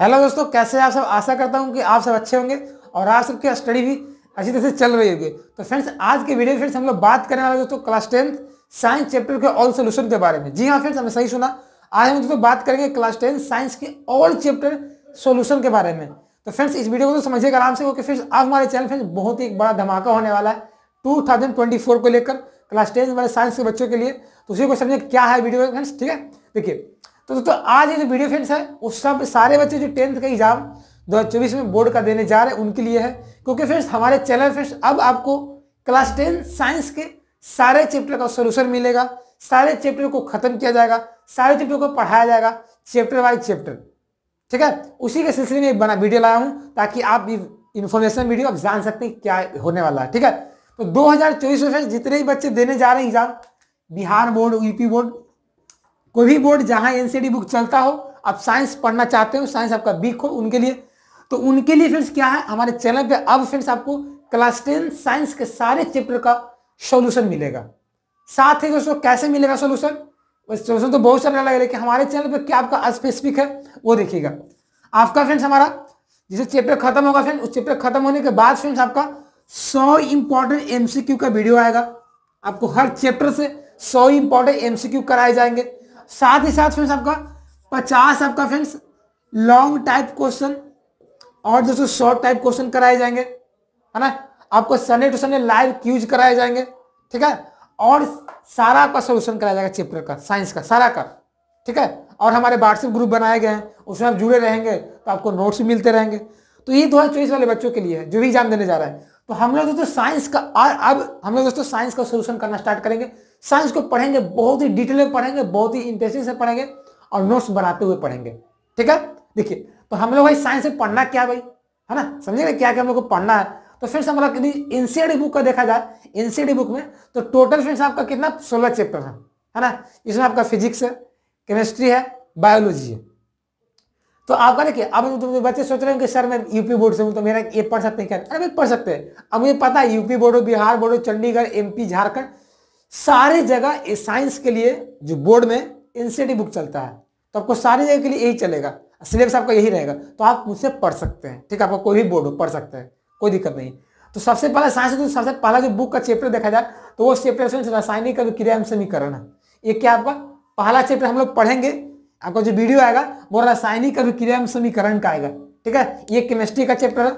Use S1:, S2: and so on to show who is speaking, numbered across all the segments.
S1: hello दोस्तों कैसे आप सब आशा करता हूँ कि आप सब अच्छे होंगे और आप सबकी स्टडी भी अच्छी तरह से चल रही होगी तो फ्रेंड्स आज के वीडियो में फ्रेंड्स हम लोग बात करने वाले दोस्तों क्लास टेंथ साइंस चैप्टर के ऑल सोल्यूशन के बारे में जी हाँ फ्रेंड्स हमें सही सुना आज हम दोस्तों बात करेंगे क्लास टेंथ साइंस के ऑल चैप्टर सोल्यूशन के बारे में तो फ्रेंड्स इस वीडियो को तो समझिएगा आराम से क्योंकि फ्रेंड्स आप हमारे चैनल फ्रेंड्स बहुत ही बड़ा धमाका होने वाला है टू थाउजेंड ट्वेंटी फोर को लेकर क्लास टेंथ हमारे साइंस के बच्चों के लिए तो उसी को समझे क्या है वीडियो फ्रेंड्स ठीक है देखिए तो दोस्तों तो आज ये जो वीडियो फ्रेंड्स है उस सब सारे बच्चे जो टेंथ का एग्जाम 2024 में बोर्ड का देने जा रहे हैं उनके लिए है क्योंकि फ्रेंड्स हमारे चैनल फ्रेंड्स अब आपको क्लास टेन साइंस के सारे चैप्टर का सोल्यूशन मिलेगा सारे चैप्टर को खत्म किया जाएगा सारे चैप्टर को पढ़ाया जाएगा चैप्टर बाई चैप्टर ठीक है उसी के सिलसिले में एक बना वीडियो लाया हूँ ताकि आप इन्फॉर्मेशन वीडियो आप जान सकते हैं क्या होने वाला है ठीक है तो 2024 में जितने भी बच्चे देने जा रहे हैं exam Bihar board UP board कोई भी बोर्ड जहां एनसीडी बुक e चलता हो आप साइंस पढ़ना चाहते हो साइंस आपका वीक हो उनके लिए तो उनके लिए फ्रेंड्स क्या है हमारे चैनल पे अब फ्रेंड्स आपको क्लास टेन साइंस के सारे चैप्टर का सोल्यूशन मिलेगा साथ ही दोस्तों कैसे मिलेगा सोल्यूशन सोल्यूशन तो बहुत सारे अलग लेकिन हमारे चैनल पर क्या आपका स्पेसिफिक है वो देखिएगा आपका फ्रेंड्स हमारा जिसे चैप्टर खत्म होगा फ्रेंड उस चैप्टर खत्म होने के बाद फ्रेंड्स आपका सौ इंपॉर्टेंट एमसीक्यू का वीडियो आएगा आपको हर चैप्टर से सौ इंपॉर्टेंट एमसीक्यू कराए जाएंगे साथ ही साथ फ्रेंड्स आपका पचास आपका फ्रेंड्स लॉन्ग टाइप क्वेश्चन और दोस्तों शॉर्ट टाइप क्वेश्चन कराए जाएंगे है ना आपको सने टू सने लाइव क्यूज कराए जाएंगे ठीक है और सारा आपका सोल्यूशन कराया जाएगा चैप्टर का साइंस का सारा का ठीक है और हमारे व्हाट्सएप ग्रुप बनाए गए हैं उसमें आप जुड़े रहेंगे तो आपको नोट्स मिलते रहेंगे तो ये दो वाले बच्चों के लिए है जो भी एग्जाम देने जा रहा है तो हम लोग दोस्तों साइंस का और अब हम लोग दोस्तों साइंस का सोल्यूशन करना स्टार्ट करेंगे साइंस को पढ़ेंगे बहुत ही डिटेल में पढ़ेंगे बहुत ही इंटरेस्टिंग से पढ़ेंगे और नोट्स बनाते हुए पढ़ेंगे ठीक है देखिए तो हम लोग भाई साइंस से पढ़ना क्या भाई है ना समझे ना क्या क्या हम लोग को पढ़ना है तो फिर हम लोग एनसीआरडी बुक का देखा जाए एनसीआरडी बुक में तो टोटल फ्रेंड्स आपका कितना सोलह चैप्टर है ना इसमें आपका फिजिक्स है केमिस्ट्री है बायोलॉजी है तो आपका देखिए अब तो बच्चे सोच रहे हैं कि सर मैं यूपी बोर्ड से हूँ तो मेरा ये पढ़ सकते हैं क्या अरे भाई पढ़ सकते हैं अब मुझे पता है यूपी बोर्ड हो बिहार बोर्ड हो चंडीगढ़ एमपी झारखंड सारे जगह साइंस के लिए जो बोर्ड में एन बुक चलता है तो आपको सारी जगह के लिए यही चलेगा सिलेबस आपका यही रहेगा तो आप मुझसे पढ़ सकते हैं ठीक है आपका कोई भी बोर्ड हो पढ़ सकते हैं कोई दिक्कत नहीं तो सबसे पहला साइंस तो सबसे पहला जो बुक का चैप्टर देखा जाए तो वो चैप्टर रासायनिक क्रिया समीकरण है ये क्या आपका पहला चैप्टर हम लोग पढ़ेंगे आपका जो वीडियो आएगा वो रासायनिक अभिक्रिया समीकरण का आएगा ठीक है ये केमिस्ट्री का चैप्टर है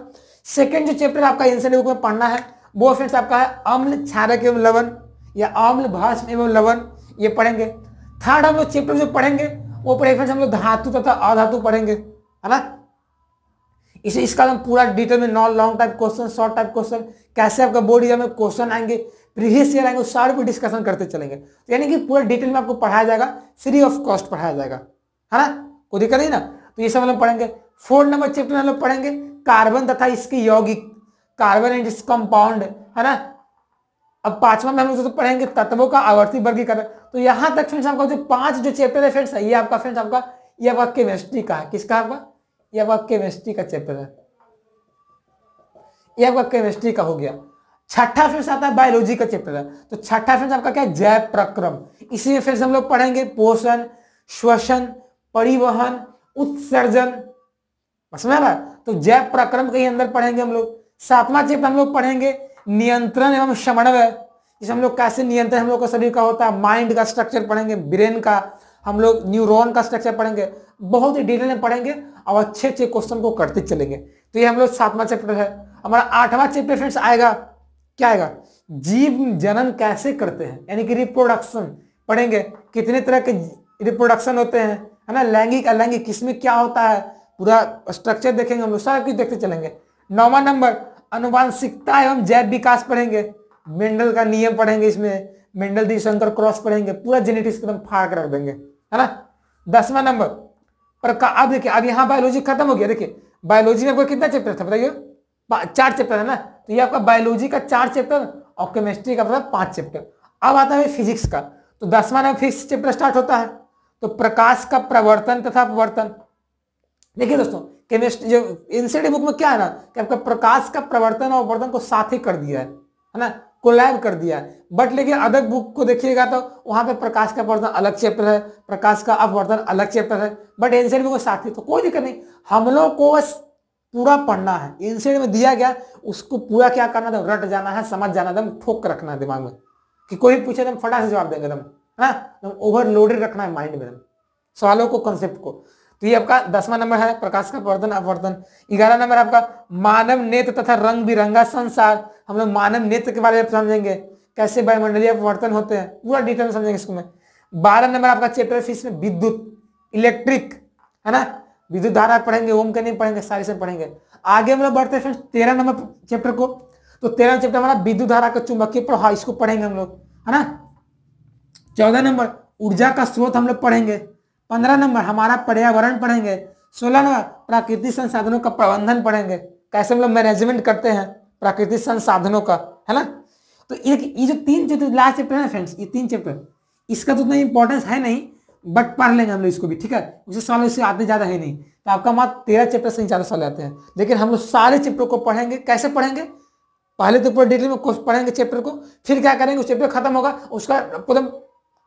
S1: सेकेंड जो चैप्टर आपका एनसीडी बुक में पढ़ना है वो फ्रेंड्स आपका है अम्ल क्षारक एवं लवन या अम्ल भाष एवं लवन ये पढ़ेंगे थर्ड हम लोग चैप्टर जो पढ़ेंगे वो पढ़ेंगे फ्रेंड्स हम लोग धातु तथा अधातु पढ़ेंगे है ना इसे इसका हम पूरा डिटेल में non long type question short type question कैसे आपका बोर्ड एग्जाम में क्वेश्चन आएंगे प्रीवियस ईयर आएंगे सारे पर डिस्कशन करते चलेंगे तो यानी कि पूरा डिटेल में आपको पढ़ाया जाएगा फ्री ऑफ कॉस्ट पढ़ाया जाएगा है ना कोई दिक्कत नहीं ना तो ये सब हम लोग पढ़ेंगे फोर्थ नंबर चैप्टर में हम लोग पढ़ेंगे कार्बन तथा इसकी यौगिक कार्बन एंड इस कंपाउंड है ना अब पांचवा में हम लोग तो पढ़ेंगे तत्वों का आवर्ती वर्गीकरण तो यहां तक फ्रेंड्स आपका जो पांच जो चैप्टर है फ्रेंड्स ये आपका फ्रेंड्स आपका ये आपका केमिस्ट्री का है किसका आपका ये आपका केमिस्ट्री का चैप्टर है ये आपका केमिस्ट्री का हो गया छठा फ्रेंड्स आता है बायोलॉजी का चैप्टर है तो छठा फ्रेंड्स आपका क्या है जैव प्रक्रम इसी में फ्रेंड्स हम लोग पढ़ेंगे पोषण श्वसन परिवहन उत्सर्जन समझ रहा तो जैव प्रक्रम के अंदर पढ़ेंगे हम लोग सातवां चैप्टर हम लोग पढ़ेंगे नियंत्रण एवं समन्वय जिसमें हम लोग कैसे नियंत्रण हम लोग का शरीर का होता है माइंड का स्ट्रक्चर पढ़ेंगे ब्रेन का हम लोग न्यूरोन का स्ट्रक्चर पढ़ेंगे बहुत ही डिटेल में पढ़ेंगे और अच्छे अच्छे क्वेश्चन को करते चलेंगे तो ये हम लोग सातवां चैप्टर है हमारा आठवां चैप्टर फ्रेंड्स आएगा क्या आएगा जीव जनन कैसे करते हैं यानी कि रिप्रोडक्शन पढ़ेंगे कितने तरह के रिप्रोडक्शन होते हैं है ना लैंगिक अलैंगिक किसमें क्या होता है पूरा स्ट्रक्चर देखेंगे हम सारा कुछ देखते चलेंगे नौवा नंबर अनुवांशिकता एवं जैव विकास पढ़ेंगे मेंडल का नियम पढ़ेंगे इसमें मेंडल दी शंकर क्रॉस पढ़ेंगे पूरा जेनेटिक्स एकदम फाड़ कर रख देंगे है ना दसवां नंबर पर अब देखिए अब यहाँ बायोलॉजी खत्म हो गया देखिए बायोलॉजी में आपका कितना चैप्टर था बताइए चार चैप्टर है ना तो ये आपका बायोलॉजी का चार चैप्टर और केमिस्ट्री का पांच चैप्टर अब आता है फिजिक्स का तो दसवां नंबर फिजिक्स चैप्टर स्टार्ट होता है तो प्रकाश का प्रवर्तन तथा अपवर्तन देखिए दोस्तों केमिस्ट्री जो एनसीडी बुक में क्या है ना कि आपका प्रकाश का प्रवर्तन और अपवर्तन को साथ ही कर दिया है है ना कोलैब कर दिया है बट लेकिन अदर बुक को देखिएगा तो वहां पे प्रकाश का अपवर्तन अलग चैप्टर है प्रकाश का अपवर्तन अलग चैप्टर है बट एनसीडी बुक में साथ ही तो कोई दिक्कत नहीं हम लोग को बस पूरा पढ़ना है एनसीडी में दिया गया उसको पूरा क्या करना था रट जाना है समझ जाना एकदम ठोक रखना है दिमाग में कि कोई पूछे तो फटा से जवाब देंगे एकदम है ना ओवरलोडेड रखना है माइंड में सवालों को कंसेप्ट को तो ये आपका दसवां नंबर है प्रकाश का वर्धन अवर्धन ग्यारह नंबर आपका मानव नेत्र तथा रंग बिरंगा संसार हम लोग मानव नेत्र के बारे में समझेंगे कैसे वायुमंडलीय अपवर्तन होते हैं पूरा डिटेल में समझेंगे इसको में बारह नंबर आपका चैप्टर फीस में विद्युत इलेक्ट्रिक है ना विद्युत धारा पढ़ेंगे ओम के नहीं पढ़ेंगे सारे से पढ़ेंगे आगे हम लोग बढ़ते हैं फ्रेंड्स तेरह नंबर चैप्टर को तो तेरह चैप्टर हमारा विद्युत धारा का चुंबकीय प्रभाव इसको पढ़ेंगे हम लोग है ना चौदह नंबर ऊर्जा का स्रोत हम लोग पढ़ेंगे पंद्रह नंबर हमारा पर्यावरण पढ़ेंगे सोलह नंबर प्राकृतिक संसाधनों का प्रबंधन पढ़ेंगे कैसे हम लोग मैनेजमेंट करते हैं प्राकृतिक संसाधनों का है ना तो ये जो तीन चैप्टर लास्ट चैप्टर है फ्रेंड्स ये तीन चैप्टर इसका तो उतना इंपॉर्टेंस है नहीं बट पढ़ लेंगे हम लोग इसको भी ठीक है उसे सवाल इससे आते ज़्यादा है नहीं तो आपका मात्र तेरह चैप्टर से ही ज़्यादा सवाल आते हैं लेकिन हम लोग सारे चैप्टर को पढ़ेंगे कैसे पढ़ेंगे पहले तो पूरा डिटेल में पढ़ेंगे चैप्टर को फिर क्या करेंगे उस चैप्टर खत्म होगा उसका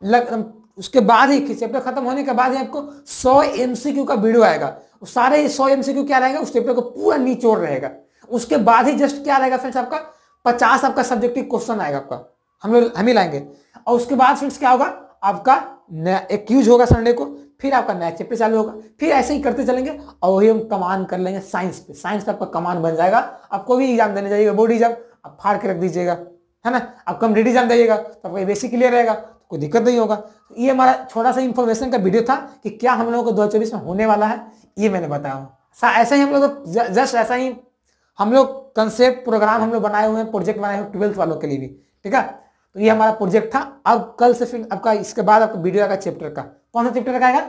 S1: लग उसके बाद ही किस चैप्टर खत्म होने के बाद ही आपको 100 एमसीक्यू का वीडियो आएगा सारे 100 एमसीक्यू क्या रहेगा उस चैप्टर को पूरा निचोड़ रहेगा उसके बाद ही जस्ट क्या रहेगा फ्रेंड्स आपका पचास आपका सब्जेक्टिव क्वेश्चन आएगा आपका हम लोग हम ही लाएंगे और उसके बाद फ्रेंड्स क्या होगा आपका नया एक क्यूज होगा संडे को फिर आपका नया चैप्टर चालू होगा फिर ऐसे ही करते चलेंगे और वही हम कमान कर लेंगे साइंस पे साइंस पर आपका कमान बन जाएगा आपको भी एग्जाम देने जाइएगा बोर्ड एग्जाम आप फाड़ के रख दीजिएगा है ना आप कम्पिटेटिव एग्जाम जाइएगा तो आपका बेसिक क्लियर रहेगा कोई दिक्कत नहीं होगा तो ये हमारा छोटा सा इन्फॉर्मेशन का वीडियो था कि क्या हम लोगों को दो में होने वाला है ये मैंने बताया हूँ ऐसा ही हम लोग जस्ट ऐसा ही हम लोग कंसेप्ट प्रोग्राम हम लोग बनाए हुए हैं प्रोजेक्ट बनाए हुए ट्वेल्थ वालों के लिए भी ठीक है तो ये हमारा प्रोजेक्ट था अब कल से फिर आपका इसके बाद आपको वीडियो आएगा चैप्टर का कौन सा चैप्टर का आएगा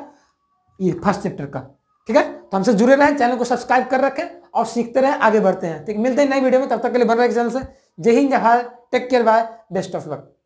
S1: ये फर्स्ट चैप्टर का ठीक है तो हमसे जुड़े रहें चैनल को सब्सक्राइब कर रखें और सीखते रहें आगे बढ़ते हैं ठीक मिलते हैं नई वीडियो में तब तक के लिए बन रहे चैनल से Jai Hind Jai take care bye best of luck